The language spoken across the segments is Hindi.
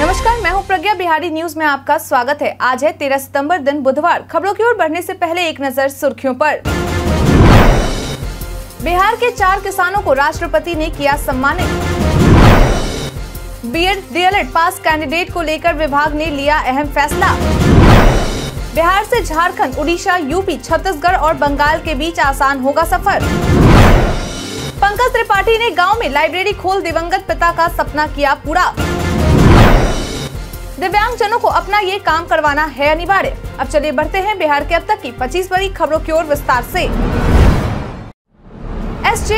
नमस्कार मैं हूं प्रज्ञा बिहारी न्यूज में आपका स्वागत है आज है 13 सितंबर दिन बुधवार खबरों की ओर बढ़ने से पहले एक नजर सुर्खियों पर बिहार के चार किसानों को राष्ट्रपति ने किया सम्मानित बीएड डीएलएड पास कैंडिडेट को लेकर विभाग ने लिया अहम फैसला बिहार से झारखंड, उड़ीसा यूपी छत्तीसगढ़ और बंगाल के बीच आसान होगा सफर पंकज त्रिपाठी ने गांव में लाइब्रेरी खोल दिवंगत पिता का सपना किया पूरा दिव्यांग जनों को अपना ये काम करवाना है अनिवार्य अब चलिए बढ़ते हैं बिहार के अब तक की पच्चीस बड़ी खबरों की ओर विस्तार से एस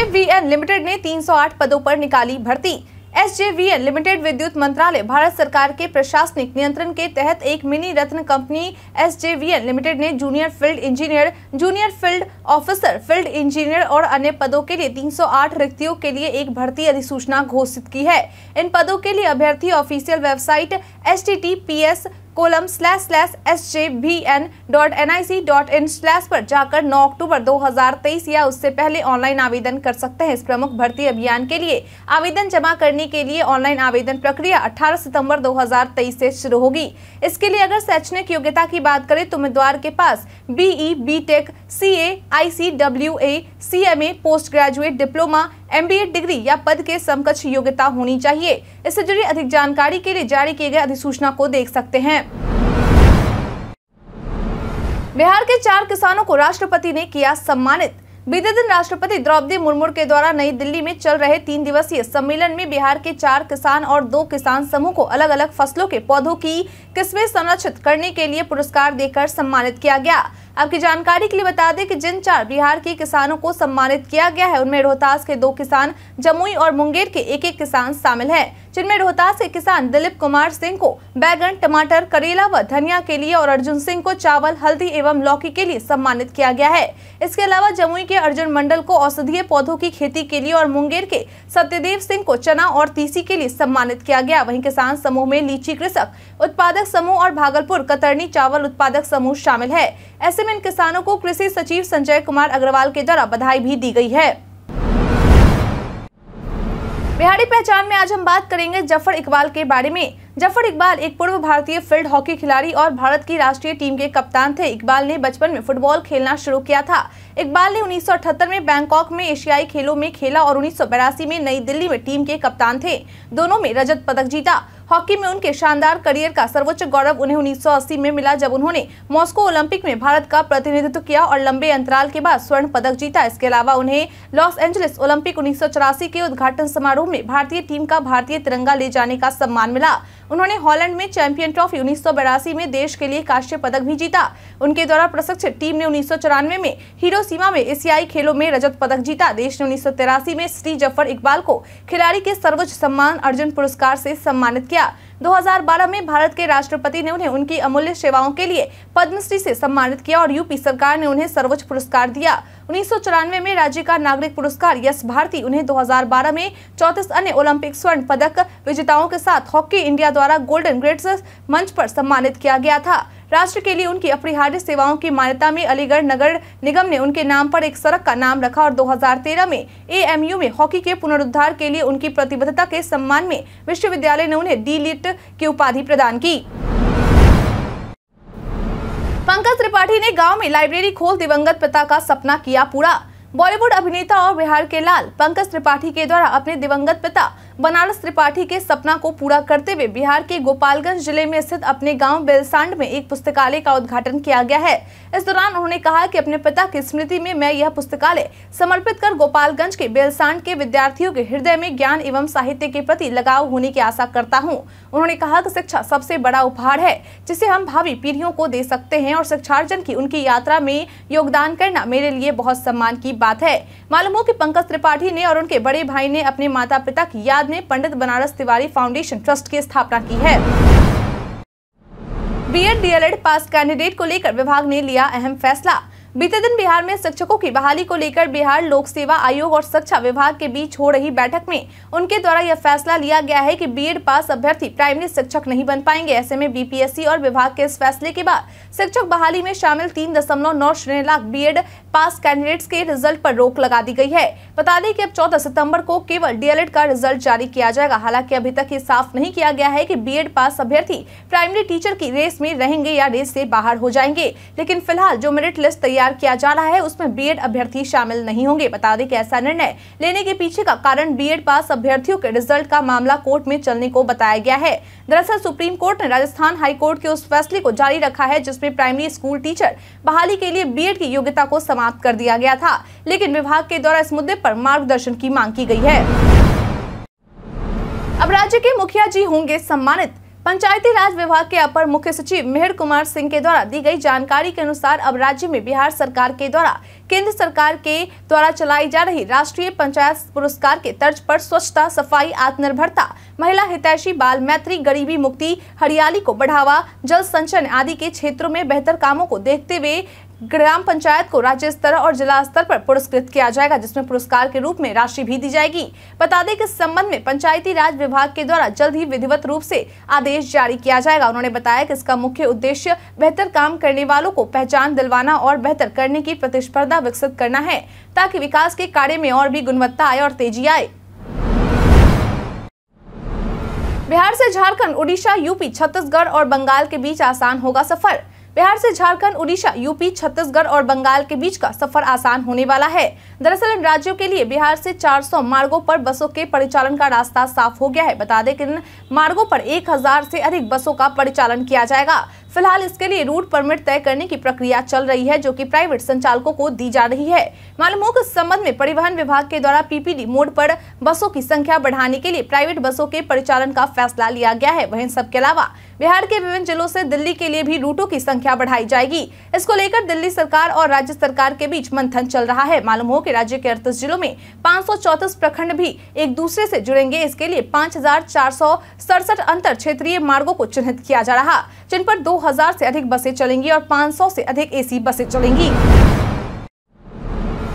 लिमिटेड ने 308 पदों पर निकाली भर्ती एसजेवीएन लिमिटेड विद्युत मंत्रालय भारत सरकार के प्रशासनिक नियंत्रण के तहत एक mini ratna company SJVN limited ने junior field engineer junior field officer field engineer और अन्य पदों के लिए 308 रिक्तियों के लिए एक भर्ती अधिसूचना घोषित की है इन पदों के लिए अभ्यर्थी official website T T P S colon slash slash S J B N dot N I C dot in slash पर जाकर 9 अक्टूबर 2023 या उससे पहले ऑनलाइन आवेदन कर सकते हैं इस प्रमुख भर्ती अभियान के लिए आवेदन जमा करने के लिए ऑनलाइन आवेदन प्रक्रिया अठारह सितम्बर 2023 से शुरू होगी इसके लिए अगर शैक्षणिक योग्यता की बात करें तो उम्मीदवार के पास BE A C M A post graduate diploma MBA degree या पद के समकक्ष योग्यता होनी चाहिए इससे जुड़ी अधिक जानकारी के लिए जारी किए गए अधिसूचना को देख सकते हैं बिहार के चार किसानों को राष्ट्रपति ने किया सम्मानित बीते दिन राष्ट्रपति द्रौपदी मुर्मू के द्वारा नई दिल्ली में चल रहे तीन दिवसीय सम्मेलन में बिहार के चार किसान और दो किसान समूह को अलग अलग फसलों के पौधों की किस्में संरक्षित करने के लिए पुरस्कार देकर सम्मानित किया गया आपकी जानकारी के लिए बता दें कि जिन चार बिहार के किसानों को सम्मानित किया गया है उनमें रोहतास के दो किसान जमुई और मुंगेर के एक एक किसान शामिल है जिनमें रोहतास के किसान दिलीप कुमार सिंह को बैगन टमाटर करेला व धनिया के लिए और अर्जुन सिंह को चावल हल्दी एवं लौकी के लिए सम्मानित किया गया है इसके अलावा जमुई के अर्जुन मंडल को औषधीय पौधों की खेती के लिए और मुंगेर के सत्यदेव सिंह को चना और तीसी के लिए सम्मानित किया गया वहीं किसान समूह में लीची कृषक उत्पादक समूह और भागलपुर कतरनी चावल उत्पादक समूह शामिल है ऐसे में में इन किसानों को कृषि सचिव संजय कुमार अग्रवाल के द्वारा बधाई भी दी गई है बिहारी पहचान में आज हम बात करेंगे जफर इकबाल के बारे में जफर इकबाल एक पूर्व भारतीय फील्ड हॉकी खिलाड़ी और भारत की राष्ट्रीय टीम के कप्तान थे इकबाल ने बचपन में फुटबॉल खेलना शुरू किया था इकबाल ने 1978 में बैंकॉक में एशियाई खेलों में खेला और उन्नीस में नई दिल्ली में टीम के कप्तान थे दोनों में रजत पदक जीता हॉकी में उनके शानदार करियर का सर्वोच्च गौरव उन्हें 1980 में मिला जब उन्होंने मॉस्को ओलंपिक में भारत का प्रतिनिधित्व किया और लंबे अंतराल के बाद स्वर्ण पदक जीता इसके अलावा उन्हें लॉस एंजलिस ओलंपिक उन्नीस के उद्घाटन समारोह में भारतीय टीम का भारतीय तिरंगा ले जाने का सम्मान मिला उन्होंने हॉलैंड में चैंपियन ट्रॉफी उन्नीस में देश के लिए काश्य पदक भी जीता उनके द्वारा प्रशिक्षित टीम ने उन्नीस में हीरो सीमा में एशियाई खेलों में रजत पदक जीता देश ने उन्नीस में श्री जफर इकबाल को खिलाड़ी के सर्वोच्च सम्मान अर्जुन पुरस्कार से सम्मानित किया किया 2012 में भारत के राष्ट्रपति ने उन्हें उनकी अमूल्य सेवाओं के लिए पद्मश्री से सम्मानित किया और यूपी सरकार ने उन्हें सर्वोच्च पुरस्कार दिया उन्नीस में राज्य का नागरिक पुरस्कार यश भारती उन्हें 2012 में चौतीस अन्य ओलंपिक स्वर्ण पदक विजेताओं के साथ हॉकी इंडिया द्वारा गोल्डन ग्रेट मंच पर सम्मानित किया गया था राष्ट्र के लिए उनकी अपरिहार्य सेवाओं की मान्यता में अलीगढ़ नगर निगम ने उनके नाम पर एक सड़क का नाम रखा और 2013 में एएमयू में हॉकी के पुनरुद्धार के लिए उनकी प्रतिबद्धता के सम्मान में विश्वविद्यालय ने उन्हें डी लिट की उपाधि प्रदान की पंकज त्रिपाठी ने गांव में लाइब्रेरी खोल दिवंगत पिता का सपना किया पूरा बॉलीवुड अभिनेता और बिहार के लाल पंकज त्रिपाठी के द्वारा अपने दिवंगत पिता बनारस त्रिपाठी के सपना को पूरा करते हुए बिहार के गोपालगंज जिले में स्थित अपने गांव बेलसांड में एक पुस्तकालय का उद्घाटन किया गया है इस दौरान उन्होंने कहा कि अपने पिता की स्मृति में मैं यह पुस्तकालय समर्पित कर गोपालगंज के बेलसांड के विद्यार्थियों के हृदय में ज्ञान एवं साहित्य के प्रति लगाव होने की आशा करता हूँ उन्होंने कहा की शिक्षा सबसे बड़ा उपहार है जिसे हम भावी पीढ़ियों को दे सकते हैं और शिक्षार्जन की उनकी यात्रा में योगदान करना मेरे लिए बहुत सम्मान की बात है मालूम हो कि पंकज त्रिपाठी ने और उनके बड़े भाई ने अपने माता पिता की याद में पंडित बनारस तिवारी फाउंडेशन ट्रस्ट की स्थापना की है बी एड पास कैंडिडेट को लेकर विभाग ने लिया अहम फैसला बीते दिन बिहार में शिक्षकों की बहाली को लेकर बिहार लोक सेवा आयोग और शिक्षा विभाग के बीच हो रही बैठक में उनके द्वारा यह फैसला लिया गया है कि बीएड पास अभ्यर्थी प्राइमरी शिक्षक नहीं बन पाएंगे ऐसे में बीपीएससी और विभाग के इस फैसले के बाद शिक्षक बहाली में शामिल तीन दशमलव नौ श्रेणी लाख बी पास कैंडिडेट्स के रिजल्ट पर रोक लगा दी गई है बता दें कि अब 14 सितंबर को केवल डीएलएड का रिजल्ट जारी किया जाएगा हालांकि अभी तक ये साफ नहीं किया गया है कि बीएड पास अभ्यर्थी प्राइमरी टीचर की रेस में रहेंगे या रेस से बाहर हो जाएंगे लेकिन फिलहाल जो मेरिट लिस्ट तैयार किया जा रहा है उसमें बी अभ्यर्थी शामिल नहीं होंगे बता दें कि ऐसा निर्णय लेने के पीछे का कारण बी पास अभ्यर्थियों के रिजल्ट का मामला कोर्ट में चलने को बताया गया है दरअसल सुप्रीम कोर्ट ने राजस्थान हाईकोर्ट के उस फैसले को जारी रखा है जिसमें प्राइमरी स्कूल टीचर बहाली के लिए बी की योग्यता को समान समाप्त कर दिया गया था लेकिन विभाग के द्वारा इस मुद्दे पर मार्गदर्शन की मांग की गई है अब राज्य के मुखिया जी होंगे सम्मानित पंचायती राज विभाग के अपर मुख्य सचिव मेहर कुमार सिंह के द्वारा दी गई जानकारी के अनुसार अब राज्य में बिहार सरकार के द्वारा केंद्र सरकार के द्वारा चलाई जा रही राष्ट्रीय पंचायत पुरस्कार के तर्ज पर स्वच्छता सफाई आत्मनिर्भरता महिला हितैषी बाल मैत्री गरीबी मुक्ति हरियाली को बढ़ावा जल संचयन आदि के क्षेत्रों में बेहतर कामों को देखते हुए ग्राम पंचायत को राज्य स्तर और जिला स्तर पर पुरस्कृत किया जाएगा जिसमें पुरस्कार के रूप में राशि भी दी जाएगी बता दें कि इस संबंध में पंचायती राज विभाग के द्वारा जल्द ही विधिवत रूप से आदेश जारी किया जाएगा उन्होंने बताया कि इसका मुख्य उद्देश्य बेहतर काम करने वालों को पहचान दिलवाना और बेहतर करने की प्रतिस्पर्धा विकसित करना है ताकि विकास के कार्य में और भी गुणवत्ता आए और तेजी आए बिहार ऐसी झारखण्ड उड़ीसा यूपी छत्तीसगढ़ और बंगाल के बीच आसान होगा सफर बिहार से झारखंड उड़ीसा यूपी छत्तीसगढ़ और बंगाल के बीच का सफर आसान होने वाला है दरअसल इन राज्यों के लिए बिहार से 400 मार्गों पर बसों के परिचालन का रास्ता साफ हो गया है बता दें कि इन मार्गों पर 1000 से अधिक बसों का परिचालन किया जाएगा फिलहाल इसके लिए रूट परमिट तय करने की प्रक्रिया चल रही है जो की प्राइवेट संचालकों को दी जा रही है मालूम हो कि इस संबंध में परिवहन विभाग के द्वारा पीपीडी मोड पर बसों की संख्या बढ़ाने के लिए प्राइवेट बसों के परिचालन का फैसला लिया गया है वहीं सबके अलावा बिहार के विभिन्न जिलों से दिल्ली के लिए भी रूटों की संख्या बढ़ाई जाएगी इसको लेकर दिल्ली सरकार और राज्य सरकार के बीच मंथन चल रहा है मालूम हो कि राज्य के अड़तीस जिलों में पाँच प्रखंड भी एक दूसरे से जुड़ेंगे इसके लिए पाँच अंतर क्षेत्रीय मार्गो को चिन्हित किया जा रहा जिन पर दो 2000 से अधिक बसें चलेंगी और 500 से अधिक एसी बसें चलेंगी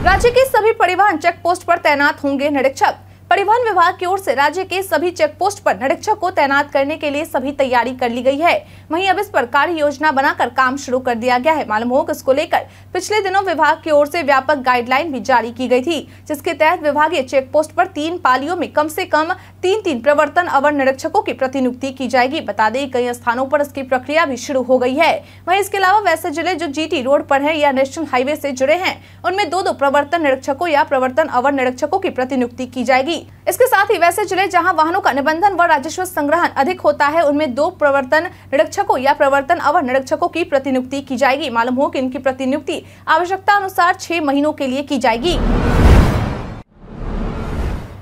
राज्य के सभी परिवहन चेक पोस्ट पर तैनात होंगे निरीक्षक परिवहन विभाग की ओर से राज्य के सभी चेक पोस्ट पर निरीक्षक को तैनात करने के लिए सभी तैयारी कर ली गई है वहीं अब इस पर कार्य योजना बनाकर काम शुरू कर दिया गया है मालूम हो इसको लेकर पिछले दिनों विभाग की ओर से व्यापक गाइडलाइन भी जारी की गई थी जिसके तहत विभागीय चेक पोस्ट पर तीन पालियों में कम से कम तीन तीन प्रवर्तन अवर निरीक्षकों की प्रतिनियुक्ति की जाएगी बता दें कई स्थानों पर इसकी प्रक्रिया भी शुरू हो गई है वहीं इसके अलावा वैसे जिले जो जीटी रोड पर है या नेशनल हाईवे से जुड़े हैं उनमें दो दो प्रवर्तन निरीक्षकों या प्रवर्तन अवर निरीक्षकों की प्रतिनियुक्ति की जाएगी इसके साथ ही वैसे जिले जहां वाहनों का निबंधन व राजस्व संग्रहण अधिक होता है उनमें दो प्रवर्तन निरीक्षकों या प्रवर्तन अवर निरीक्षकों की प्रतिनियुक्ति की जाएगी मालूम हो कि इनकी प्रतिनियुक्ति आवश्यकता अनुसार छह महीनों के लिए की जाएगी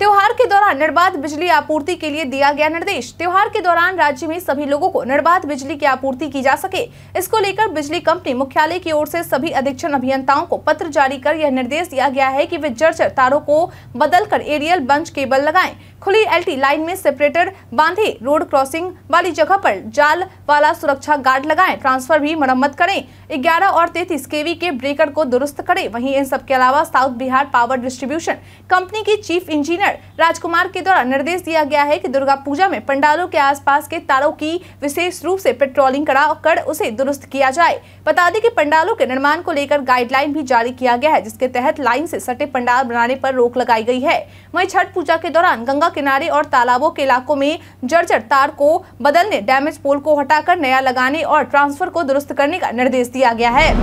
त्योहार के दौरान निर्बाध बिजली आपूर्ति के लिए दिया गया निर्देश त्योहार के दौरान राज्य में सभी लोगों को निर्बाध बिजली की आपूर्ति की जा सके इसको लेकर बिजली कंपनी मुख्यालय की ओर से सभी अधीक्षण अभियंताओं को पत्र जारी कर यह निर्देश दिया गया है कि वे जर्जर तारों को बदलकर एरियल बंच केबल लगाएं खुली एलटी लाइन में सेपरेटर बांधे रोड क्रॉसिंग वाली जगह पर जाल वाला सुरक्षा गार्ड लगाएं ट्रांसफर भी मरम्मत करें 11 और 33 केवी के ब्रेकर को दुरुस्त करें वहीं इन सब के अलावा south Bihar power distribution company की चीफ इंजीनियर राजकुमार के द्वारा निर्देश दिया गया है की दुर्गा पूजा में पंडालों के आस के तारों की विशेष रूप ऐसी पेट्रोलिंग करा कर उसे दुरुस्त किया जाए बता दें की पंडालों के निर्माण को लेकर गाइडलाइन भी जारी किया गया है जिसके तहत लाइन ऐसी सटे पंडाल बनाने आरोप रोक लगाई गई है वही छठ पूजा के दौरान गंगा किनारे और तालाबों के इलाकों में जर्जर तार को बदलने डैमेज पोल को हटाकर नया लगाने और ट्रांसफर को दुरुस्त करने का निर्देश दिया गया है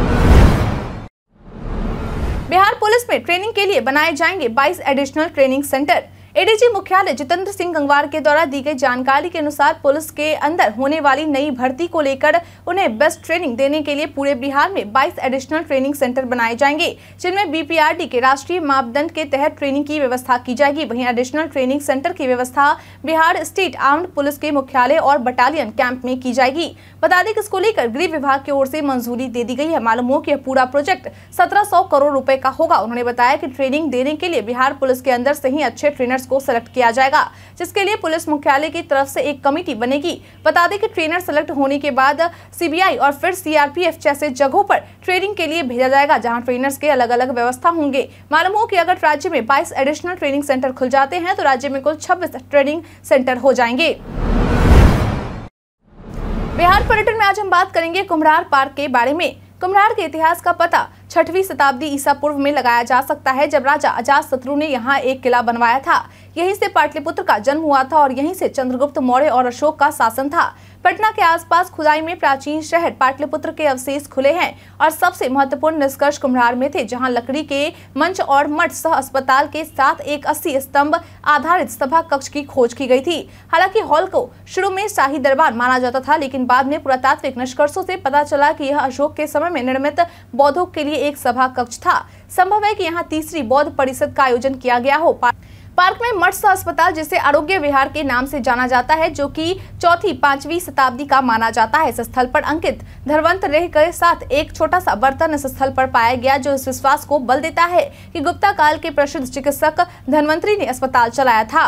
बिहार पुलिस में ट्रेनिंग के लिए बनाए जाएंगे 22 एडिशनल ट्रेनिंग सेंटर एडीजी मुख्यालय जितेंद्र सिंह गंगवार के द्वारा दी गई जानकारी के अनुसार पुलिस के अंदर होने वाली नई भर्ती को लेकर उन्हें बेस्ट ट्रेनिंग देने के लिए पूरे बिहार में 22 एडिशनल ट्रेनिंग सेंटर बनाए जाएंगे जिनमें बीपीआरडी के राष्ट्रीय मापदंड के तहत ट्रेनिंग की व्यवस्था की जाएगी वहीं एडिशनल ट्रेनिंग सेंटर की व्यवस्था बिहार स्टेट आर्म्ड पुलिस के मुख्यालय और बटालियन कैंप में की जाएगी बता दें इसको लेकर गृह विभाग की ओर से मंजूरी दे दी गई है मालूम हो की पूरा प्रोजेक्ट सत्रह करोड़ रूपए का होगा उन्होंने बताया की ट्रेनिंग देने के लिए बिहार पुलिस के अंदर से ही अच्छे ट्रेनर ट्रेनर्स को सिलेक्ट किया जाएगा जिसके लिए पुलिस मुख्यालय की तरफ से एक कमेटी बनेगी बता दें कि ट्रेनर सेलेक्ट होने के बाद सीबीआई और फिर सीआरपीएफ जैसे जगहों पर ट्रेनिंग के लिए भेजा जाएगा जहां ट्रेनर्स के अलग अलग व्यवस्था होंगे मालूम हो कि अगर राज्य में 22 एडिशनल ट्रेनिंग सेंटर खुल जाते हैं तो राज्य में कुल छब्बीस ट्रेनिंग सेंटर हो जाएंगे बिहार पर्यटन में आज हम बात करेंगे कुम्हरार पार्क के बारे में कुम्हरार के इतिहास का पता छठवीं शताब्दी ईसा पूर्व में लगाया जा सकता है जब राजा अजात शत्रु ने यहाँ एक किला बनवाया था यहीं से पाटलिपुत्र का जन्म हुआ था और यहीं से चंद्रगुप्त मौर्य और अशोक का शासन था पटना के आसपास खुदाई में प्राचीन शहर पाटलिपुत्र के अवशेष खुले हैं और सबसे महत्वपूर्ण निष्कर्ष कुम्हार में थे जहां लकड़ी के मंच और मठ सह अस्पताल के साथ एक अस्सी स्तंभ आधारित सभा कक्ष की खोज की गई थी हालांकि हॉल को शुरू में शाही दरबार माना जाता था लेकिन बाद में पुरातात्विक निष्कर्षों से पता चला कि यह अशोक के समय में निर्मित बौद्धों के लिए एक सभा कक्ष था संभव है कि यहां तीसरी बौद्ध परिषद का आयोजन किया गया हो पार्क में मत्स्य अस्पताल जिसे आरोग्य विहार के नाम से जाना जाता है जो कि चौथी पांचवी शताब्दी का माना जाता है इस स्थल पर अंकित धरवंत रेह के साथ एक छोटा सा बर्तन इस स्थल पर पाया गया जो इस विश्वास को बल देता है कि गुप्ता काल के प्रसिद्ध चिकित्सक धनवंतरी ने अस्पताल चलाया था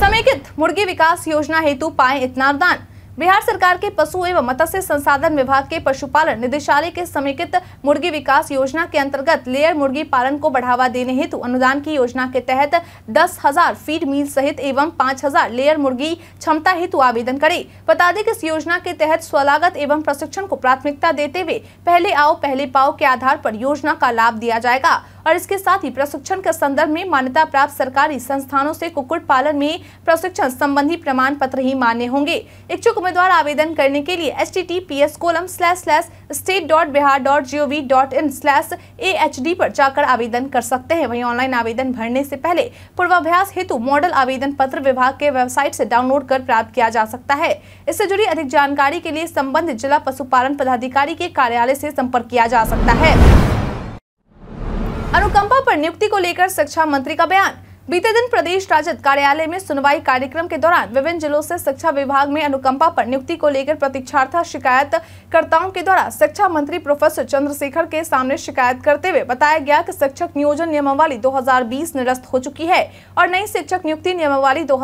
समेकित मुर्गी विकास योजना हेतु पाए इतना दान बिहार सरकार के पशु एवं मत्स्य संसाधन विभाग के पशुपालन निदेशालय के समेकित मुर्गी विकास योजना के अंतर्गत लेयर मुर्गी पालन को बढ़ावा देने हेतु अनुदान की योजना के तहत दस हजार फीड मील सहित एवं पाँच हजार लेयर मुर्गी क्षमता हेतु आवेदन करे बता दें कि इस योजना के तहत स्वलागत एवं प्रशिक्षण को प्राथमिकता देते हुए पहले आओ पहले पाओ के आधार आरोप योजना का लाभ दिया जाएगा और इसके साथ ही प्रशिक्षण के संदर्भ में मान्यता प्राप्त सरकारी संस्थानों से कुकुट पालन में प्रशिक्षण संबंधी प्रमाण पत्र ही मान्य होंगे इच्छुक उम्मीदवार आवेदन करने के लिए H T T P S colon slash slash state dot Bihar dot G O V dot in slash A H D पर जाकर आवेदन कर सकते हैं वहीं ऑनलाइन आवेदन भरने से पहले पूर्वाभ्यास हेतु मॉडल आवेदन पत्र विभाग के वेबसाइट से डाउनलोड कर प्राप्त किया जा सकता है इससे जुड़ी अधिक जानकारी के लिए संबंधित जिला पशुपालन पदाधिकारी के कार्यालय से संपर्क किया जा सकता है अनुकंपा पर नियुक्ति को लेकर शिक्षा मंत्री का बयान बीते दिन प्रदेश राजद कार्यालय में सुनवाई कार्यक्रम के दौरान विभिन्न जिलों से शिक्षा विभाग में अनुकंपा पर नियुक्ति को लेकर प्रतीक्षार्था शिकायतकर्ताओं के द्वारा शिक्षा मंत्री प्रोफेसर चंद्रशेखर के सामने शिकायत करते हुए बताया गया कि शिक्षक नियोजन नियमावली 2020 निरस्त हो चुकी है और नई शिक्षक नियुक्ति नियमावली दो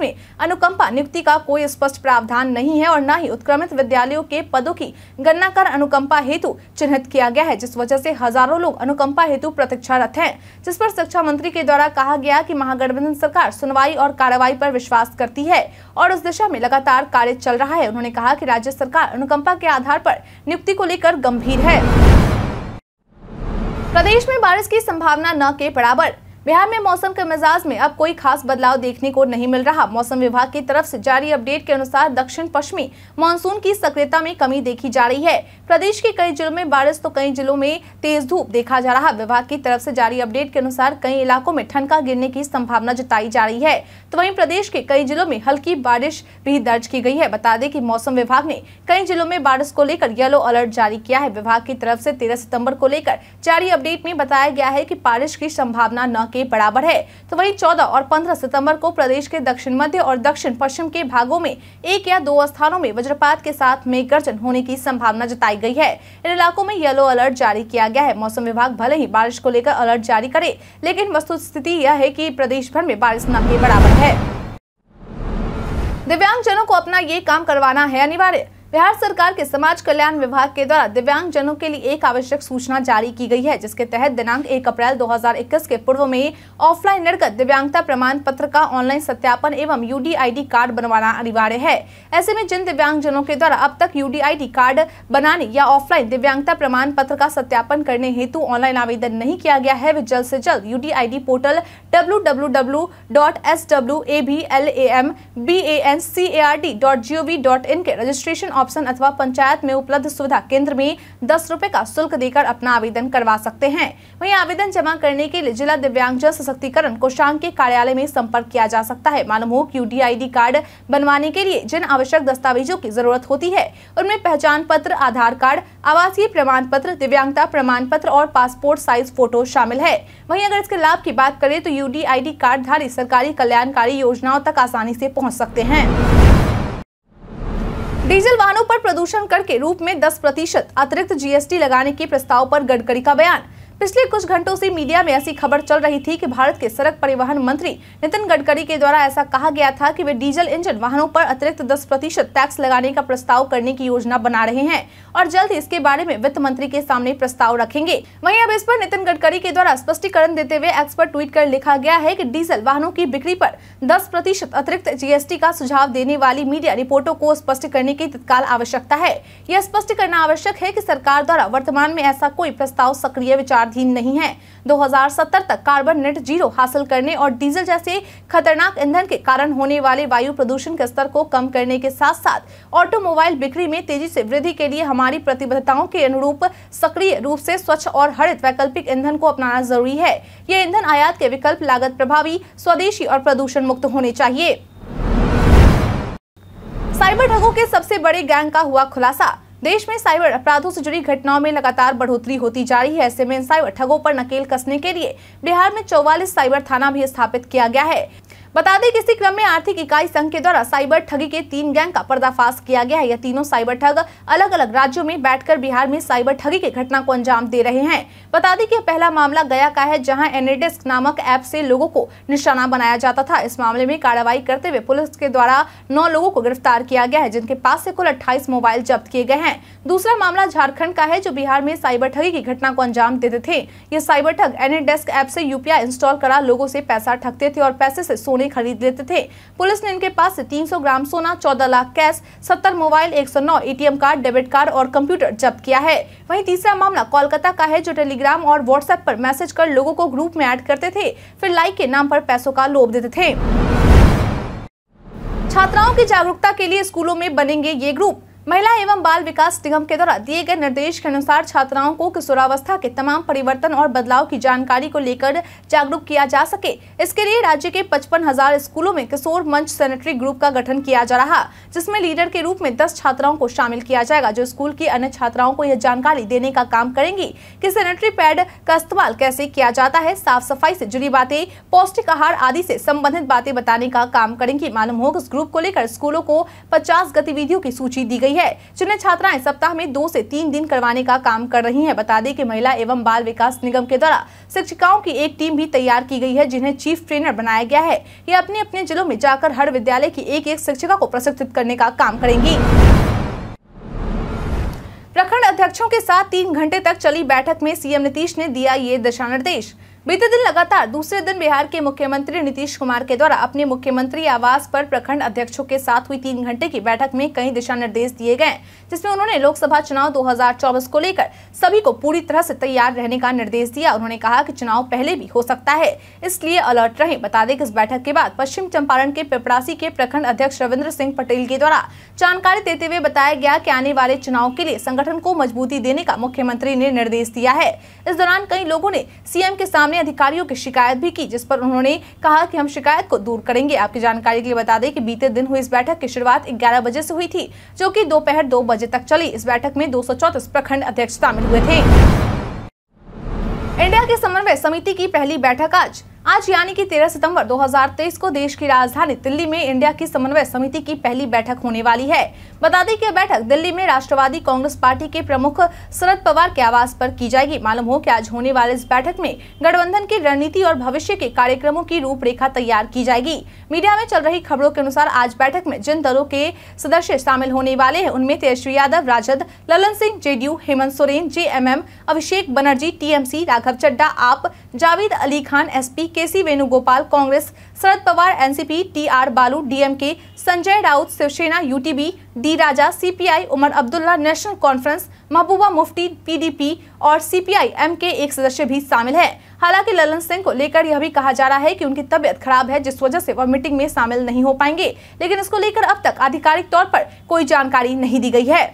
में अनुकंपा नियुक्ति का कोई स्पष्ट प्रावधान नहीं है और न ही उत्क्रमित विद्यालयों के पदों की गणना कर अनुकंपा हेतु चिन्हित किया गया है जिस वजह से हजारों लोग अनुकंपा हेतु प्रतीक्षारत है जिस पर शिक्षा मंत्री के द्वारा कहा गया गया कि महागठबंधन सरकार सुनवाई और कार्रवाई पर विश्वास करती है और उस दिशा में लगातार कार्य चल रहा है उन्होंने कहा कि राज्य सरकार अनुकंपा के आधार पर नियुक्ति को लेकर गंभीर है प्रदेश में बारिश की संभावना न के बराबर बिहार में मौसम के मिजाज में अब कोई खास बदलाव देखने को नहीं मिल रहा मौसम विभाग की तरफ से जारी अपडेट के अनुसार दक्षिण पश्चिमी मानसून की सक्रियता में कमी देखी जा रही है प्रदेश के कई जिलों में बारिश तो कई जिलों में तेज धूप देखा जा रहा विभाग की तरफ से जारी अपडेट के अनुसार कई इलाकों में ठनका गिरने की संभावना जताई जा रही है तो वही प्रदेश के कई जिलों में हल्की बारिश भी दर्ज की गयी है बता दें की मौसम विभाग ने कई जिलों में बारिश को लेकर येलो अलर्ट जारी किया है विभाग की तरफ ऐसी तेरह सितम्बर को लेकर जारी अपडेट में बताया गया है की बारिश की संभावना न के बराबर है तो वही 14 और 15 सितंबर को प्रदेश के दक्षिण मध्य और दक्षिण पश्चिम के भागों में एक या दो स्थानों में वज्रपात के साथ मेघ गर्जन होने की संभावना जताई गई है इन इलाकों में येलो अलर्ट जारी किया गया है मौसम विभाग भले ही बारिश को लेकर अलर्ट जारी करे लेकिन वस्तु स्थिति यह है की प्रदेश भर में बारिश न के बराबर है दिव्यांगजनों को अपना ये काम करवाना है अनिवार्य बिहार सरकार के समाज कल्याण विभाग के द्वारा दिव्यांगजनों के लिए एक आवश्यक सूचना जारी की गई है जिसके तहत दिनांक 1 अप्रैल 2021 के पूर्व में ऑफलाइन निर्गत दिव्यांगता प्रमाण पत्र का ऑनलाइन सत्यापन एवं डी कार्ड बनवाना अनिवार्य है ऐसे में जिन दिव्यांगजनों के द्वारा अब तक डी कार्ड बनाने या ऑफलाइन दिव्यांगता प्रमाण पत्र का सत्यापन करने हेतु ऑनलाइन आवेदन नहीं किया गया है वे जल्द ऐसी जल्द डी पोर्टल www.swablambancar.gov.in के रजिस्ट्रेशन ऑप्शन अथवा पंचायत में उपलब्ध सुविधा केंद्र में दस रूपए का शुल्क देकर अपना आवेदन करवा सकते हैं वहीं आवेदन जमा करने के लिए जिला दिव्यांगजन सशक्तिकरण कोषांग के कार्यालय में संपर्क किया जा सकता है मालूम हो क्यू कार्ड बनवाने के लिए जिन आवश्यक दस्तावेजों की जरूरत होती है उनमें पहचान पत्र आधार कार्ड आवासीय प्रमाण पत्र दिव्यांगता प्रमाण पत्र और पासपोर्ट साइज फोटो शामिल है वहीं अगर इसके लाभ की बात करें तो यूडीआईडी कार्डधारी सरकारी कल्याणकारी योजनाओं तक आसानी से पहुंच सकते हैं डीजल वाहनों पर प्रदूषण कर के रूप में 10 प्रतिशत अतिरिक्त जीएसटी लगाने के प्रस्ताव पर गडकरी का बयान पिछले कुछ घंटों से मीडिया में ऐसी खबर चल रही थी कि भारत के सड़क परिवहन मंत्री नितिन गडकरी के द्वारा ऐसा कहा गया था कि वे डीजल इंजन वाहनों पर अतिरिक्त 10 प्रतिशत टैक्स लगाने का प्रस्ताव करने की योजना बना रहे हैं और जल्द इसके बारे में वित्त मंत्री के सामने प्रस्ताव रखेंगे वही अब इस पर नितिन गडकरी के द्वारा स्पष्टीकरण देते हुए एक्सपर्ट ट्वीट कर लिखा गया है की डीजल वाहनों की बिक्री आरोप दस प्रतिशत अतिरिक्त जी का सुझाव देने वाली मीडिया रिपोर्टों को स्पष्ट करने की तत्काल आवश्यकता है यह स्पष्ट करना आवश्यक है की सरकार द्वारा वर्तमान में ऐसा कोई प्रस्ताव सक्रिय विचार अधीन नहीं है 2070 तक कार्बन नेट जीरो हासिल करने और डीजल जैसे खतरनाक ईंधन के कारण होने वाले वायु प्रदूषण के स्तर को कम करने के साथ साथ ऑटोमोबाइल बिक्री में तेजी से वृद्धि के लिए हमारी प्रतिबद्धताओं के अनुरूप सक्रिय रूप से स्वच्छ और हरित वैकल्पिक ईंधन को अपनाना जरूरी है ये ईंधन आयात के विकल्प लागत प्रभावी स्वदेशी और प्रदूषण मुक्त होने चाहिए साइबर ठगों के सबसे बड़े गैंग का हुआ खुलासा देश में साइबर अपराधों से जुड़ी घटनाओं में लगातार बढ़ोतरी होती जा रही है ऐसे में साइबर ठगों पर नकेल कसने के लिए बिहार में 44 साइबर थाना भी स्थापित किया गया है बता दें कि इसी क्रम में आर्थिक इकाई संघ के द्वारा साइबर ठगी के तीन गैंग का पर्दाफाश किया गया है यह तीनों साइबर ठग अलग अलग राज्यों में बैठकर बिहार में साइबर ठगी की घटना को अंजाम दे रहे हैं बता दें कि पहला मामला गया का है जहां एनएडेस्क नामक ऐप से लोगों को निशाना बनाया जाता था इस मामले में कार्रवाई करते हुए पुलिस के द्वारा नौ लोगों को गिरफ्तार किया गया है जिनके पास से कुल अट्ठाईस मोबाइल जब्त किए गए हैं दूसरा मामला झारखंड का है जो बिहार में साइबर ठगी की घटना को अंजाम देते थे ये साइबर ठग एनेडेस्क ऐप से यूपीआई इंस्टॉल करा लोगों से पैसा ठगते थे और पैसे से सोने सोने खरीद लेते थे पुलिस ने इनके पास से 300 ग्राम सोना 14 lakh cash 70 mobile 109 ATM card debit card और कंप्यूटर जब्त किया है वहीं तीसरा मामला कोलकाता का है जो टेलीग्राम और व्हाट्सएप पर मैसेज कर लोगों को ग्रुप में ऐड करते थे फिर लाइक के नाम पर पैसों का लोभ देते थे छात्राओं की जागरूकता के लिए स्कूलों में बनेंगे ये ग्रुप महिला एवं बाल विकास निगम के द्वारा दिए गए निर्देश के अनुसार छात्राओं को किशोरावस्था के तमाम परिवर्तन और बदलाव की जानकारी को लेकर जागरूक किया जा सके इसके लिए राज्य के पचपन हजार स्कूलों में किशोर मंच सेनेटरी ग्रुप का गठन किया जा रहा जिसमें लीडर के रूप में दस छात्राओं को शामिल किया जाएगा जो स्कूल की अन्य छात्राओं को यह जानकारी देने का काम करेंगी की सेनेटरी पैड का इस्तेमाल कैसे किया जाता है साफ सफाई ऐसी जुड़ी बातें पौष्टिक आहार आदि से संबंधित बातें बताने का काम करेंगी मालूम हो इस ग्रुप को लेकर स्कूलों को पचास गतिविधियों की सूची दी गई गई है जिन्हें छात्राएं सप्ताह में दो से तीन दिन करवाने का काम कर रही है बता दें कि महिला एवं बाल विकास निगम के द्वारा शिक्षिकाओं की एक टीम भी तैयार की गई है जिन्हें चीफ ट्रेनर बनाया गया है ये अपने अपने जिलों में जाकर हर विद्यालय की एक एक शिक्षिका को प्रशिक्षित करने का काम करेंगी प्रखंड अध्यक्षों के साथ तीन घंटे तक चली बैठक में सीएम नीतीश ने दिया ये दिशा निर्देश बीते दिन लगातार दूसरे दिन बिहार के मुख्यमंत्री नीतीश कुमार के द्वारा अपने मुख्यमंत्री आवास पर प्रखंड अध्यक्षों के साथ हुई तीन घंटे की बैठक में कई दिशा निर्देश दिए गए जिसमें उन्होंने लोकसभा चुनाव 2024 को लेकर सभी को पूरी तरह से तैयार रहने का निर्देश दिया उन्होंने कहा कि चुनाव पहले भी हो सकता है इसलिए अलर्ट रहे बता दें कि इस बैठक के बाद पश्चिम चंपारण के पिपरासी के प्रखंड अध्यक्ष रविन्द्र सिंह पटेल के द्वारा जानकारी देते हुए बताया गया की आने वाले चुनाव के लिए संगठन को मजबूती देने का मुख्यमंत्री ने निर्देश दिया है इस दौरान कई लोगों ने सीएम के सामने सामने अधिकारियों की शिकायत भी की जिस पर उन्होंने कहा कि हम शिकायत को दूर करेंगे आपकी जानकारी के लिए बता दें कि बीते दिन हुई इस बैठक की शुरुआत ग्यारह बजे से हुई थी जो की दोपहर दो बजे तक चली इस बैठक में दो प्रखंड अध्यक्ष शामिल हुए थे इंडिया के समन्वय समिति की पहली बैठक आज आज यानी कि 13 सितंबर 2023 को देश की राजधानी दिल्ली में इंडिया की समन्वय समिति की पहली बैठक होने वाली है बता दें कि बैठक दिल्ली में राष्ट्रवादी कांग्रेस पार्टी के प्रमुख शरद पवार के आवास पर की जाएगी मालूम हो कि आज होने वाले इस बैठक में गठबंधन की रणनीति और भविष्य के कार्यक्रमों की रूपरेखा तैयार की जाएगी मीडिया में चल रही खबरों के अनुसार आज बैठक में जिन दलों के सदस्य शामिल होने वाले हैं उनमें Tejashwi Yadav Rajad Lalan Singh JDU Hemant Soren J Abhishek Banerjee TMC Raghav Chadha AAP Javed Ali Khan SP K C Venugopal Congress Sharad Pawar NCP T R Baalu DMK Sanjay Raut Shiv Sena UTB D Raja CPI Omar Abdullah national conference Mehbooba Mufti PDP और सीपीआई एम के एक सदस्य भी शामिल है हालांकि ललन सिंह को लेकर यह भी कहा जा रहा है कि उनकी तबियत खराब है जिस वजह से वह मीटिंग में शामिल नहीं हो पाएंगे लेकिन इसको लेकर अब तक आधिकारिक तौर पर कोई जानकारी नहीं दी गई है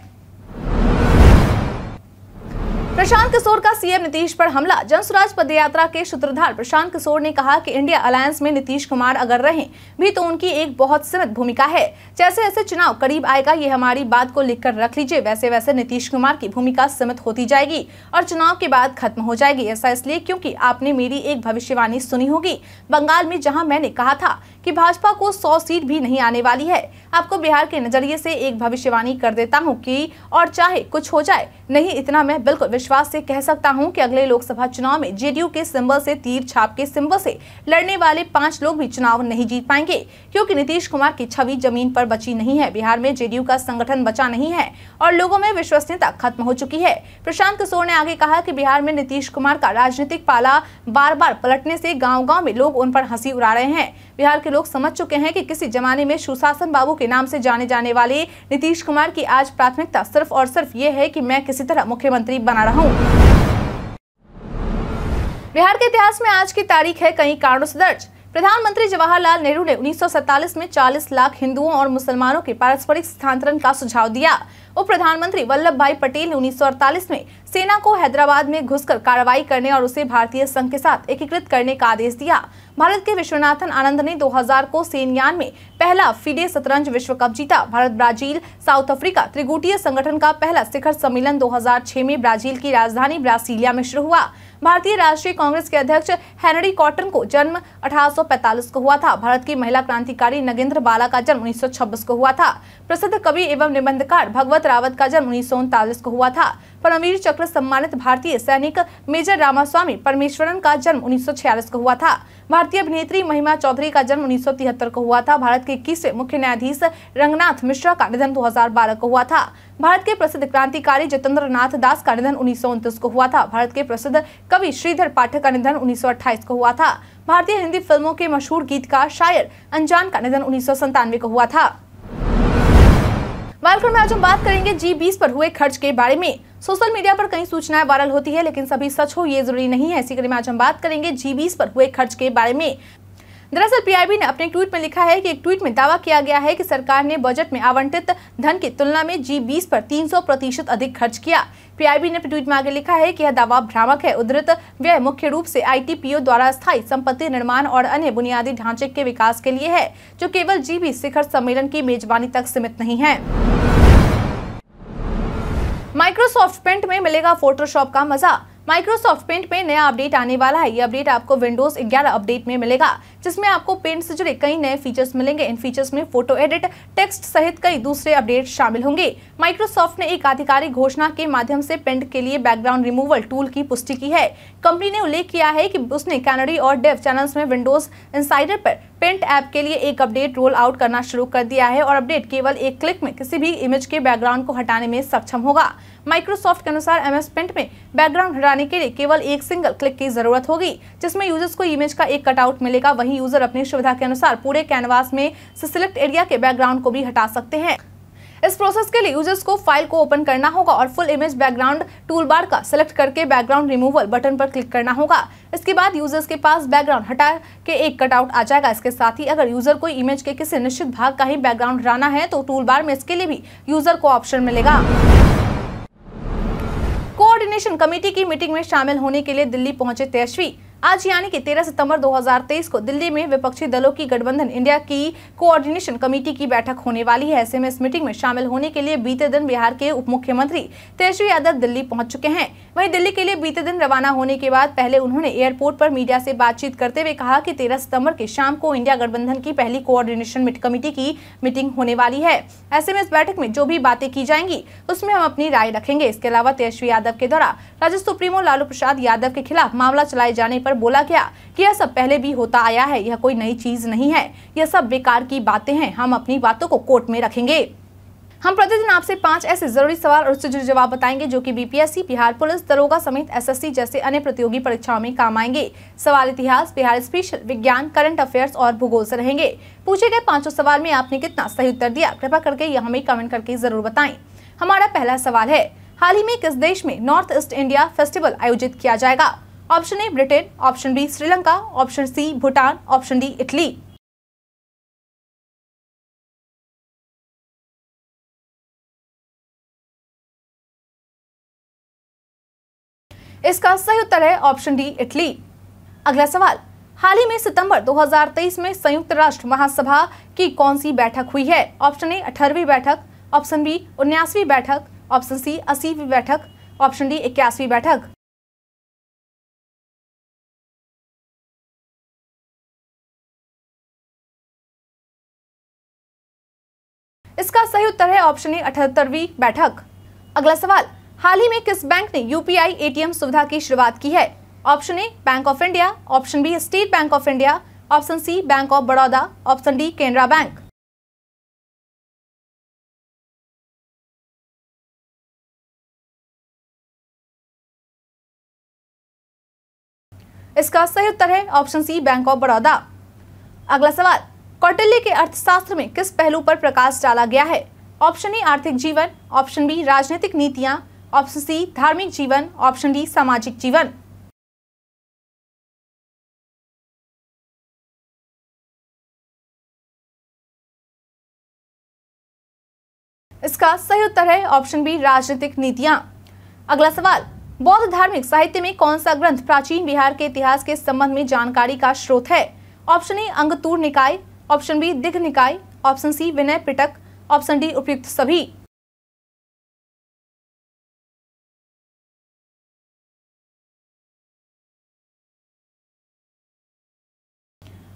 प्रशांत किशोर का सीएम नीतीश पर हमला जनसुराज यात्रा के सूत्रधार प्रशांत किशोर ने कहा कि इंडिया अलायंस में नीतीश कुमार अगर रहे भी तो उनकी एक बहुत सीमित भूमिका है जैसे जैसे चुनाव करीब आएगा ये हमारी बात को लिखकर रख लीजिए वैसे वैसे नीतीश कुमार की भूमिका सीमित होती जाएगी और चुनाव के बाद खत्म हो जाएगी ऐसा इसलिए क्यूँकी आपने मेरी एक भविष्यवाणी सुनी होगी बंगाल में जहाँ मैंने कहा था की भाजपा को सौ सीट भी नहीं आने वाली है आपको बिहार के नजरिए ऐसी एक भविष्यवाणी कर देता हूँ की और चाहे कुछ हो जाए नहीं इतना मैं बिल्कुल विश्वास से कह सकता हूं कि अगले लोकसभा चुनाव में जेडीयू के सिंबल से तीर छाप के सिंबल से लड़ने वाले पांच लोग भी चुनाव नहीं जीत पाएंगे क्योंकि नीतीश कुमार की छवि जमीन पर बची नहीं है बिहार में जेडीयू का संगठन बचा नहीं है और लोगों में विश्वसनीयता खत्म हो चुकी है प्रशांत किशोर ने आगे कहा की बिहार में नीतीश कुमार का राजनीतिक पाला बार बार पलटने से गाँव गाँव में लोग उन पर हंसी उड़ा रहे हैं बिहार के लोग समझ चुके हैं की किसी जमाने में सुशासन बाबू के नाम से जाने जाने वाले नीतीश कुमार की आज प्राथमिकता सिर्फ और सिर्फ ये है कि मैं किसी तरह मुख्यमंत्री बना रहा हूँ बिहार के इतिहास में आज की तारीख है कई कारणों से दर्ज प्रधानमंत्री जवाहरलाल नेहरू ने 1947 में 40 लाख हिंदुओं और मुसलमानों के पारस्परिक स्थानांतरण का सुझाव दिया उप प्रधानमंत्री वल्लभ भाई पटेल ने 1948 में सेना को हैदराबाद में घुसकर कार्रवाई करने और उसे भारतीय संघ के साथ एकीकृत करने का आदेश दिया भारत के विश्वनाथन आनंद ने 2000 को सेनयान में पहला फिडे शतरंज विश्व कप जीता भारत ब्राजील साउथ अफ्रीका त्रिगुटीय संगठन का पहला शिखर सम्मेलन दो में ब्राजील की राजधानी ब्रासिलिया में शुरू हुआ भारतीय राष्ट्रीय कांग्रेस के अध्यक्ष हेनरी कॉटन को जन्म 1845 को हुआ था भारत की महिला क्रांतिकारी नगेंद्र बाला का जन्म 1926 को हुआ था प्रसिद्ध कवि एवं निबंधकार भगवत रावत का जन्म उन्नीस को हुआ था परमवीर चक्र सम्मानित भारतीय सैनिक मेजर रामास्वामी परमेश्वरन का जन्म उन्नीस को हुआ था भारतीय अभिनेत्री महिमा चौधरी का जन्म उन्नीस को हुआ था भारत के इक्कीसवे मुख्य न्यायाधीश रंगनाथ मिश्रा का निधन दो को हुआ था भारत के प्रसिद्ध क्रांतिकारी जितेंद्र नाथ दास का निधन उन्नीस को हुआ था भारत के प्रसिद्ध कवि श्रीधर पाठक का निधन उन्नीस को हुआ था भारतीय हिंदी फिल्मों के मशहूर गीतकार शायर अंजान का निधन उन्नीस को हुआ था वालकर में आज हम बात करेंगे जी बीस पर हुए खर्च के बारे में सोशल मीडिया पर कई सूचनाएं वायरल होती है लेकिन सभी सच हो ये जरूरी नहीं है इसी कड़ी में आज हम बात करेंगे जी बीस पर हुए खर्च के बारे में दरअसल पीआईबी ने अपने ट्वीट में लिखा है कि एक ट्वीट में दावा किया गया है कि सरकार ने बजट में आवंटित धन की तुलना में जी बीस पर 300 प्रतिशत अधिक खर्च किया पीआईबी ने ट्वीट में आगे लिखा है कि यह दावा भ्रामक है उद्धृत व्यय मुख्य रूप से आईटीपीओ द्वारा स्थायी संपत्ति निर्माण और अन्य बुनियादी ढांचे के विकास के लिए है जो केवल जी शिखर सम्मेलन की मेजबानी तक सीमित नहीं है माइक्रोसॉफ्ट पेंट में मिलेगा फोटोशॉप का मजा माइक्रोसॉफ्ट पेंट में नया अपडेट आने वाला है ये अपडेट आपको विंडोज 11 अपडेट में मिलेगा जिसमें आपको पेंट से जुड़े कई नए फीचर्स मिलेंगे इन फीचर्स में फोटो एडिट टेक्स्ट सहित कई दूसरे अपडेट शामिल होंगे माइक्रोसॉफ्ट ने एक आधिकारिक घोषणा के माध्यम से पेंट के लिए बैकग्राउंड रिमूवल टूल की पुष्टि की है कंपनी ने उल्लेख किया है कि उसने कैनडी और डेव चैनल्स में विंडोज इंसाइडर पर पेंट ऐप के लिए एक अपडेट रोल आउट करना शुरू कर दिया है और अपडेट केवल एक क्लिक में किसी भी इमेज के बैकग्राउंड को हटाने में सक्षम होगा माइक्रोसॉफ्ट के अनुसार एमएस पेंट में बैकग्राउंड हटाने के लिए केवल एक सिंगल क्लिक की जरूरत होगी जिसमें यूजर्स को इमेज का एक कटआउट मिलेगा वहीं यूजर अपनी सुविधा के अनुसार पूरे कैनवास में सिलेक्ट एरिया के बैकग्राउंड को भी हटा सकते हैं इस प्रोसेस के लिए यूजर्स को फाइल को ओपन करना होगा और full image background tool bar का सिलेक्ट करके बैकग्राउंड रिमूवल बटन पर क्लिक करना होगा इसके बाद यूजर्स के पास बैकग्राउंड हटा के एक कटआउट आ जाएगा इसके साथ ही अगर यूजर को इमेज के किसी निश्चित भाग का ही बैकग्राउंड हटाना है तो टूल बार में इसके लिए भी यूजर को ऑप्शन मिलेगा कोऑर्डिनेशन कमेटी की मीटिंग में शामिल होने के लिए दिल्ली पहुंचे तेजस्वी आज यानी कि 13 सितंबर 2023 को दिल्ली में विपक्षी दलों की गठबंधन इंडिया की कोऑर्डिनेशन कमेटी की बैठक होने वाली है ऐसे में इस मीटिंग में शामिल होने के लिए बीते दिन बिहार के उप मुख्यमंत्री तेजस्वी यादव दिल्ली पहुंच चुके हैं वहीं दिल्ली के लिए बीते दिन रवाना होने के बाद पहले उन्होंने एयरपोर्ट पर मीडिया से बातचीत करते हुए कहा की तेरह सितम्बर की शाम को इंडिया गठबंधन की पहली कोऑर्डिनेशन कमेटी की मीटिंग होने वाली है ऐसे में इस बैठक में जो भी बातें की जाएंगी उसमें हम अपनी राय रखेंगे इसके अलावा तेजस्वी यादव के द्वारा राजस्व सुप्रीमो लालू प्रसाद यादव के खिलाफ मामला चलाए जाने पर बोला गया कि यह सब पहले भी होता आया है यह कोई नई चीज नहीं है यह सब बेकार की बातें हैं हम अपनी बातों को कोर्ट में रखेंगे हम प्रतिदिन आपसे पांच ऐसे जरूरी सवाल और उससे जुड़े जवाब बताएंगे जो कि बीपीएससी बिहार पुलिस दरोगा समेत एसएससी जैसे अन्य प्रतियोगी परीक्षाओं में काम आएंगे सवाल इतिहास बिहार स्पेशल विज्ञान करंट अफेयर्स और भूगोल से रहेंगे पूछे गए पांचों सवाल में आपने कितना सही उत्तर दिया कृपा करके यह हमें कमेंट करके जरूर बताए हमारा पहला सवाल है हाल ही में किस देश में नॉर्थ ईस्ट इंडिया फेस्टिवल आयोजित किया जाएगा option A Britain option B Sri Lanka option C Bhutan option D Italy इसका सही उत्तर है ऑप्शन डी इटली अगला सवाल हाल ही में सितंबर 2023 में संयुक्त राष्ट्र महासभा की कौन सी बैठक हुई है ऑप्शन ए अठारहवीं बैठक ऑप्शन बी उन्यासवीं बैठक ऑप्शन सी अस्सीवी बैठक ऑप्शन डी इक्यासवीं बैठक उत्तर है ऑप्शन ए अठहत्तरवी बैठक अगला सवाल हाल ही में किस बैंक ने यूपीआई एटीएम सुविधा की शुरुआत की है option A bank of India option B state bank of India option C bank of Baroda option D Canara bank इसका सही उत्तर है option C bank of Baroda अगला सवाल कौटिल्य के अर्थशास्त्र में किस पहलू पर प्रकाश डाला गया है ऑप्शन ए आर्थिक जीवन ऑप्शन बी राजनीतिक नीतियां ऑप्शन सी धार्मिक जीवन ऑप्शन डी सामाजिक जीवन इसका सही उत्तर है ऑप्शन बी राजनीतिक नीतियां अगला सवाल बौद्ध धार्मिक साहित्य में कौन सा ग्रंथ प्राचीन बिहार के इतिहास के संबंध में जानकारी का स्रोत है ऑप्शन ए अंगतूर निकाय ऑप्शन बी दिग्ध Nikaya option C Vinaya Pitaka option D उपयुक्त सभी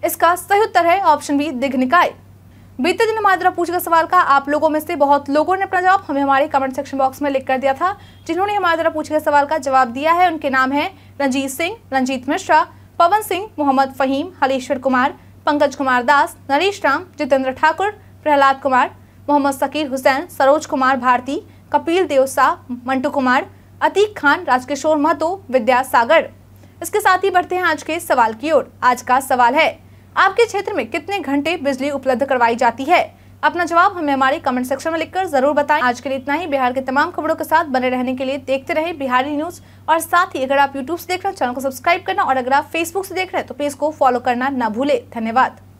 इसका सही उत्तर है ऑप्शन बी दिग्ध निकाय बीते दिन हमारे द्वारा पूछे गए सवाल का आप लोगों में से बहुत लोगों ने अपना जवाब हमें हमारे कमेंट सेक्शन बॉक्स में लिख कर दिया था जिन्होंने हमारे द्वारा पूछे गए सवाल का जवाब दिया है उनके नाम है रंजीत सिंह रंजीत मिश्रा पवन सिंह मोहम्मद फहीम हलेश्वर कुमार पंकज कुमार दास नरेश राम जितेंद्र ठाकुर प्रहलाद कुमार मोहम्मद सकीर हुसैन सरोज कुमार भारती कपिल देवसा मंटू कुमार अतीक खान राजकिशोर महतो विद्या सागर इसके साथ ही बढ़ते हैं आज के सवाल की ओर आज का सवाल है आपके क्षेत्र में कितने घंटे बिजली उपलब्ध करवाई जाती है अपना जवाब हमें हमारे कमेंट सेक्शन में लिखकर जरूर बताएं आज के लिए इतना ही बिहार के तमाम खबरों के साथ बने रहने के लिए देखते रहे बिहारी न्यूज और साथ ही अगर आप यूट्यूब से देख रहे हैं चैनल को सब्सक्राइब करना और अगर आप फेसबुक से देख रहे हैं तो पेज को फॉलो करना न भूले धन्यवाद